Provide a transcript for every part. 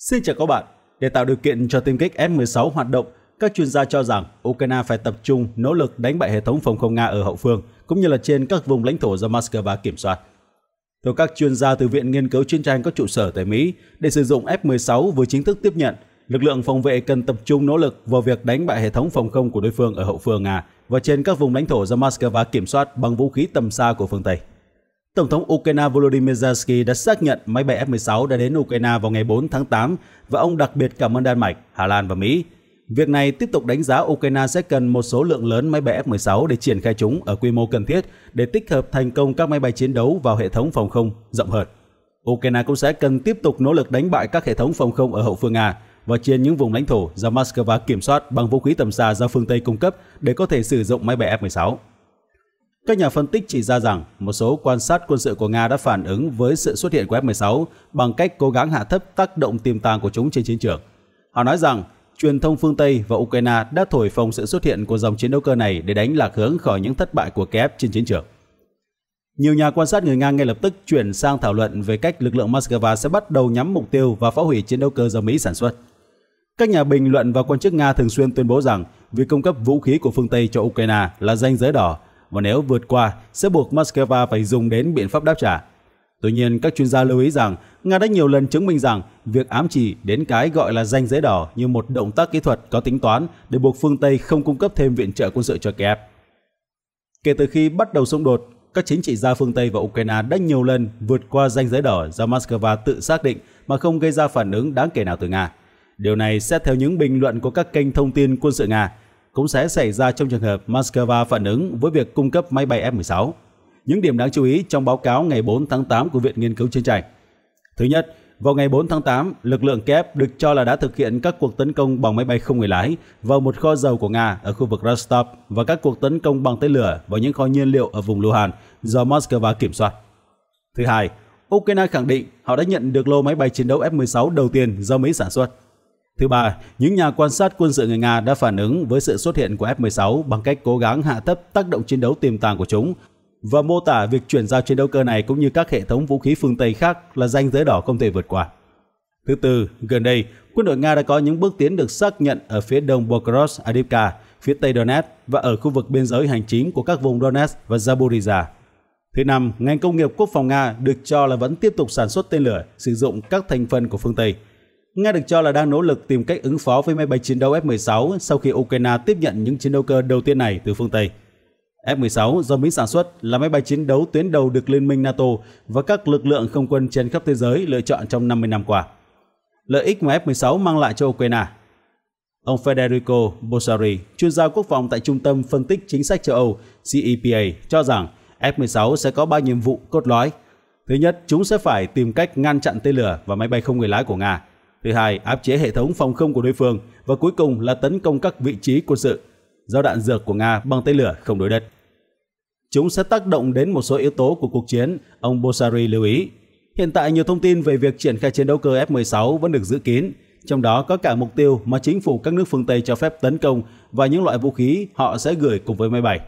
Xin chào các bạn. Để tạo điều kiện cho tiêm kích F-16 hoạt động, các chuyên gia cho rằng Ukraine phải tập trung nỗ lực đánh bại hệ thống phòng không Nga ở hậu phương, cũng như là trên các vùng lãnh thổ do Moscow kiểm soát. Theo các chuyên gia từ Viện Nghiên cứu Chiến tranh có trụ sở tại Mỹ, để sử dụng F-16 vừa chính thức tiếp nhận, lực lượng phòng vệ cần tập trung nỗ lực vào việc đánh bại hệ thống phòng không của đối phương ở hậu phương Nga và trên các vùng lãnh thổ do Moscow kiểm soát bằng vũ khí tầm xa của phương Tây. Tổng thống Ukraine Volodymyr Zelensky đã xác nhận máy bay F-16 đã đến Ukraine vào ngày 4 tháng 8 và ông đặc biệt cảm ơn Đan Mạch, Hà Lan và Mỹ. Việc này tiếp tục đánh giá Ukraine sẽ cần một số lượng lớn máy bay F-16 để triển khai chúng ở quy mô cần thiết để tích hợp thành công các máy bay chiến đấu vào hệ thống phòng không rộng hơn. Ukraine cũng sẽ cần tiếp tục nỗ lực đánh bại các hệ thống phòng không ở hậu phương Nga và trên những vùng lãnh thổ do Moscow kiểm soát bằng vũ khí tầm xa do phương Tây cung cấp để có thể sử dụng máy bay F-16. Các nhà phân tích chỉ ra rằng một số quan sát quân sự của Nga đã phản ứng với sự xuất hiện của F-16 bằng cách cố gắng hạ thấp tác động tiềm tàng của chúng trên chiến trường. Họ nói rằng truyền thông phương Tây và Ukraine đã thổi phồng sự xuất hiện của dòng chiến đấu cơ này để đánh lạc hướng khỏi những thất bại của Kiev trên chiến trường. Nhiều nhà quan sát người Nga ngay lập tức chuyển sang thảo luận về cách lực lượng Moscow sẽ bắt đầu nhắm mục tiêu và phá hủy chiến đấu cơ do Mỹ sản xuất. Các nhà bình luận và quan chức Nga thường xuyên tuyên bố rằng việc cung cấp vũ khí của phương Tây cho Ukraine là danh giới đỏ và nếu vượt qua sẽ buộc Moscow phải dùng đến biện pháp đáp trả. Tuy nhiên, các chuyên gia lưu ý rằng Nga đã nhiều lần chứng minh rằng việc ám chỉ đến cái gọi là danh giới đỏ như một động tác kỹ thuật có tính toán để buộc phương Tây không cung cấp thêm viện trợ quân sự cho Kiev. Kể từ khi bắt đầu xung đột, các chính trị gia phương Tây và Ukraine đã nhiều lần vượt qua danh giới đỏ do Moscow tự xác định mà không gây ra phản ứng đáng kể nào từ Nga. Điều này xét theo những bình luận của các kênh thông tin quân sự Nga cũng sẽ xảy ra trong trường hợp Moscow phản ứng với việc cung cấp máy bay F-16. Những điểm đáng chú ý trong báo cáo ngày 4 tháng 8 của Viện Nghiên cứu Chiến tranh. Thứ nhất, vào ngày 4 tháng 8, lực lượng kép được cho là đã thực hiện các cuộc tấn công bằng máy bay không người lái vào một kho dầu của Nga ở khu vực Rostov và các cuộc tấn công bằng tên lửa vào những kho nhiên liệu ở vùng Luhansk do Moscow kiểm soát. Thứ hai, Ukraine khẳng định họ đã nhận được lô máy bay chiến đấu F-16 đầu tiên do Mỹ sản xuất Thứ ba, những nhà quan sát quân sự người Nga đã phản ứng với sự xuất hiện của F-16 bằng cách cố gắng hạ thấp tác động chiến đấu tiềm tàng của chúng và mô tả việc chuyển giao chiến đấu cơ này cũng như các hệ thống vũ khí phương Tây khác là ranh giới đỏ không thể vượt qua. Thứ tư, gần đây, quân đội Nga đã có những bước tiến được xác nhận ở phía đông Bokhorod, adipka phía tây Donetsk và ở khu vực biên giới hành chính của các vùng Donetsk và Zaporizhia. Thứ năm, ngành công nghiệp quốc phòng Nga được cho là vẫn tiếp tục sản xuất tên lửa, sử dụng các thành phần của phương Tây – Nga được cho là đang nỗ lực tìm cách ứng phó với máy bay chiến đấu F-16 sau khi Ukraine tiếp nhận những chiến đấu cơ đầu tiên này từ phương Tây. F-16 do Mỹ sản xuất là máy bay chiến đấu tuyến đầu được Liên minh NATO và các lực lượng không quân trên khắp thế giới lựa chọn trong 50 năm qua. Lợi ích mà F-16 mang lại cho Ukraine Ông Federico Bossari, chuyên gia quốc phòng tại Trung tâm Phân tích Chính sách châu Âu CEPA, cho rằng F-16 sẽ có ba nhiệm vụ cốt lõi. Thứ nhất, chúng sẽ phải tìm cách ngăn chặn tên lửa và máy bay không người lái của Nga – Thứ hai, áp chế hệ thống phòng không của đối phương và cuối cùng là tấn công các vị trí quân sự do đạn dược của Nga bằng tên lửa không đối đất. Chúng sẽ tác động đến một số yếu tố của cuộc chiến, ông Bosari lưu ý. Hiện tại nhiều thông tin về việc triển khai chiến đấu cơ F-16 vẫn được giữ kín, trong đó có cả mục tiêu mà chính phủ các nước phương Tây cho phép tấn công và những loại vũ khí họ sẽ gửi cùng với máy bay.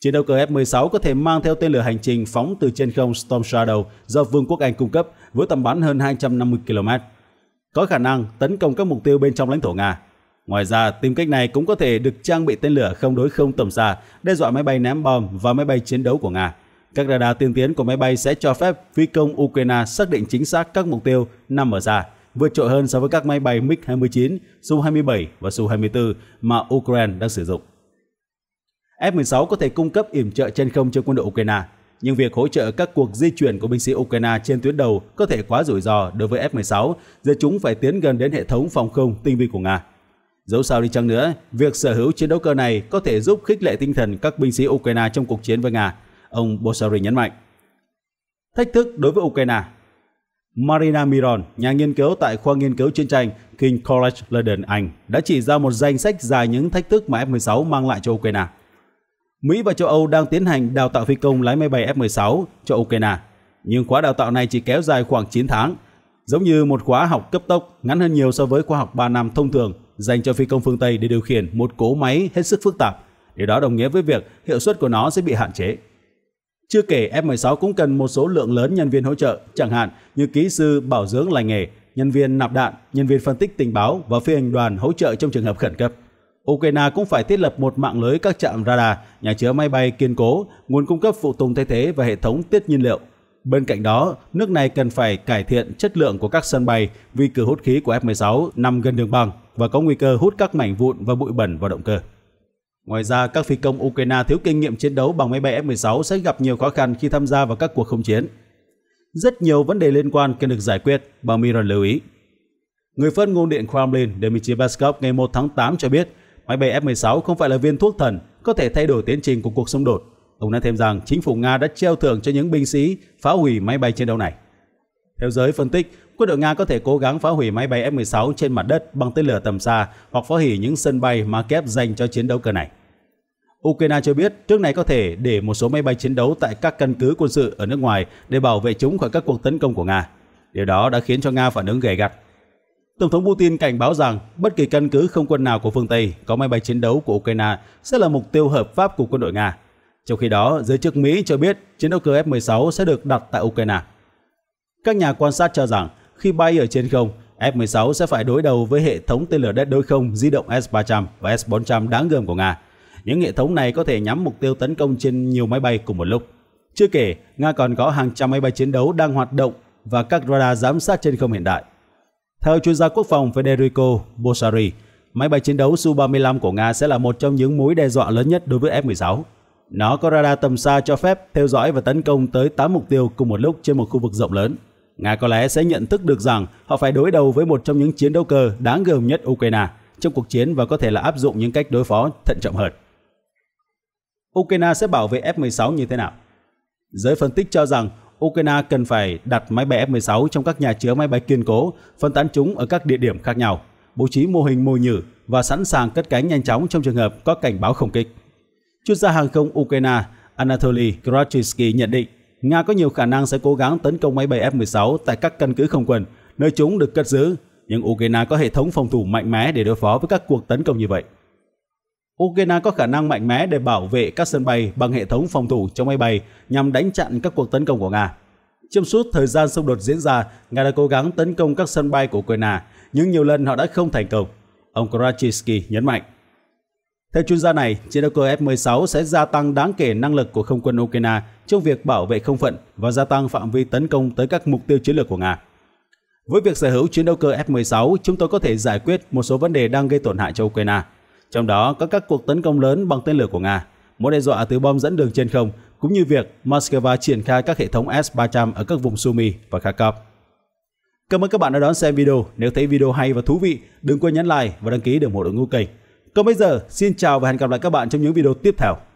Chiến đấu cơ F-16 có thể mang theo tên lửa hành trình phóng từ trên không Storm Shadow do Vương quốc Anh cung cấp với tầm bắn hơn 250 km có khả năng tấn công các mục tiêu bên trong lãnh thổ Nga. Ngoài ra, tìm cách này cũng có thể được trang bị tên lửa không đối không tầm xa, đe dọa máy bay ném bom và máy bay chiến đấu của Nga. Các radar tiên tiến của máy bay sẽ cho phép phi công Ukraine xác định chính xác các mục tiêu nằm ở xa, vượt trội hơn so với các máy bay MiG-29, Su-27 và Su-24 mà Ukraine đang sử dụng. F-16 có thể cung cấp yểm trợ trên không cho quân đội Ukraine nhưng việc hỗ trợ các cuộc di chuyển của binh sĩ Ukraine trên tuyến đầu có thể quá rủi ro đối với F-16, giờ chúng phải tiến gần đến hệ thống phòng không tinh vi của Nga. Dẫu sao đi chăng nữa, việc sở hữu chiến đấu cơ này có thể giúp khích lệ tinh thần các binh sĩ Ukraine trong cuộc chiến với Nga, ông Bosari nhấn mạnh. Thách thức đối với Ukraine Marina Miron, nhà nghiên cứu tại khoa nghiên cứu chiến tranh King College London, Anh, đã chỉ ra một danh sách dài những thách thức mà F-16 mang lại cho Ukraine – Mỹ và châu Âu đang tiến hành đào tạo phi công lái máy bay F-16 cho Ukraine, nhưng khóa đào tạo này chỉ kéo dài khoảng 9 tháng, giống như một khóa học cấp tốc ngắn hơn nhiều so với khóa học 3 năm thông thường dành cho phi công phương Tây để điều khiển một cỗ máy hết sức phức tạp. Điều đó đồng nghĩa với việc hiệu suất của nó sẽ bị hạn chế. Chưa kể F-16 cũng cần một số lượng lớn nhân viên hỗ trợ, chẳng hạn như kỹ sư bảo dưỡng lành nghề, nhân viên nạp đạn, nhân viên phân tích tình báo và phi hành đoàn hỗ trợ trong trường hợp khẩn cấp. Ukraine cũng phải thiết lập một mạng lưới các trạm radar, nhà chứa máy bay kiên cố, nguồn cung cấp phụ tùng thay thế và hệ thống tiết nhiên liệu. Bên cạnh đó, nước này cần phải cải thiện chất lượng của các sân bay vì cửa hút khí của F-16 nằm gần đường băng và có nguy cơ hút các mảnh vụn và bụi bẩn vào động cơ. Ngoài ra, các phi công Ukraine thiếu kinh nghiệm chiến đấu bằng máy bay F-16 sẽ gặp nhiều khó khăn khi tham gia vào các cuộc không chiến. Rất nhiều vấn đề liên quan cần được giải quyết, bà Miron lưu ý. Người phát ngôn điện Kremlin Dmitry Peskov ngày 1 tháng 8 cho biết Máy bay F-16 không phải là viên thuốc thần có thể thay đổi tiến trình của cuộc xung đột. Ông nói thêm rằng chính phủ Nga đã treo thưởng cho những binh sĩ phá hủy máy bay chiến đấu này. Theo giới phân tích, quân đội Nga có thể cố gắng phá hủy máy bay F-16 trên mặt đất bằng tên lửa tầm xa hoặc phá hủy những sân bay mà Kiev dành cho chiến đấu cơ này. Ukraine cho biết trước này có thể để một số máy bay chiến đấu tại các căn cứ quân sự ở nước ngoài để bảo vệ chúng khỏi các cuộc tấn công của Nga. Điều đó đã khiến cho Nga phản ứng gay gắt. Tổng thống Putin cảnh báo rằng bất kỳ căn cứ không quân nào của phương Tây có máy bay chiến đấu của Ukraine sẽ là mục tiêu hợp pháp của quân đội Nga. Trong khi đó, giới chức Mỹ cho biết chiến đấu cơ F-16 sẽ được đặt tại Ukraine. Các nhà quan sát cho rằng khi bay ở trên không, F-16 sẽ phải đối đầu với hệ thống tên lửa đất đối không di động S-300 và S-400 đáng gờm của Nga. Những hệ thống này có thể nhắm mục tiêu tấn công trên nhiều máy bay cùng một lúc. Chưa kể, Nga còn có hàng trăm máy bay chiến đấu đang hoạt động và các radar giám sát trên không hiện đại. Theo chuyên gia quốc phòng Federico Bosari, máy bay chiến đấu Su-35 của Nga sẽ là một trong những mối đe dọa lớn nhất đối với F-16. Nó có radar tầm xa cho phép theo dõi và tấn công tới 8 mục tiêu cùng một lúc trên một khu vực rộng lớn. Nga có lẽ sẽ nhận thức được rằng họ phải đối đầu với một trong những chiến đấu cơ đáng gờm nhất Ukraine trong cuộc chiến và có thể là áp dụng những cách đối phó thận trọng hơn. Ukraine sẽ bảo vệ F-16 như thế nào? Giới phân tích cho rằng Ukraine cần phải đặt máy bay F-16 trong các nhà chứa máy bay kiên cố, phân tán chúng ở các địa điểm khác nhau, bố trí mô hình mồi nhử và sẵn sàng cất cánh nhanh chóng trong trường hợp có cảnh báo không kích. Chuyên gia hàng không Ukraine Anatoly Kraschinsky nhận định Nga có nhiều khả năng sẽ cố gắng tấn công máy bay F-16 tại các căn cứ không quân, nơi chúng được cất giữ, nhưng Ukraine có hệ thống phòng thủ mạnh mẽ để đối phó với các cuộc tấn công như vậy. Ukraine có khả năng mạnh mẽ để bảo vệ các sân bay bằng hệ thống phòng thủ chống máy bay nhằm đánh chặn các cuộc tấn công của Nga. Trong suốt thời gian xung đột diễn ra, Nga đã cố gắng tấn công các sân bay của Ukraine, nhưng nhiều lần họ đã không thành công. Ông Krachinski nhấn mạnh. Theo chuyên gia này, chiến đấu cơ F-16 sẽ gia tăng đáng kể năng lực của không quân Ukraine trong việc bảo vệ không phận và gia tăng phạm vi tấn công tới các mục tiêu chiến lược của Nga. Với việc sở hữu chiến đấu cơ F-16, chúng tôi có thể giải quyết một số vấn đề đang gây tổn hại cho Ukraine, trong đó có các cuộc tấn công lớn bằng tên lửa của Nga, mối đe dọa từ bom dẫn đường trên không, cũng như việc Moscow triển khai các hệ thống S-300 ở các vùng Sumy và Kharkov. Cảm ơn các bạn đã đón xem video. Nếu thấy video hay và thú vị, đừng quên nhấn like và đăng ký để ủng hộ đội ngũ kênh. Còn bây giờ, xin chào và hẹn gặp lại các bạn trong những video tiếp theo.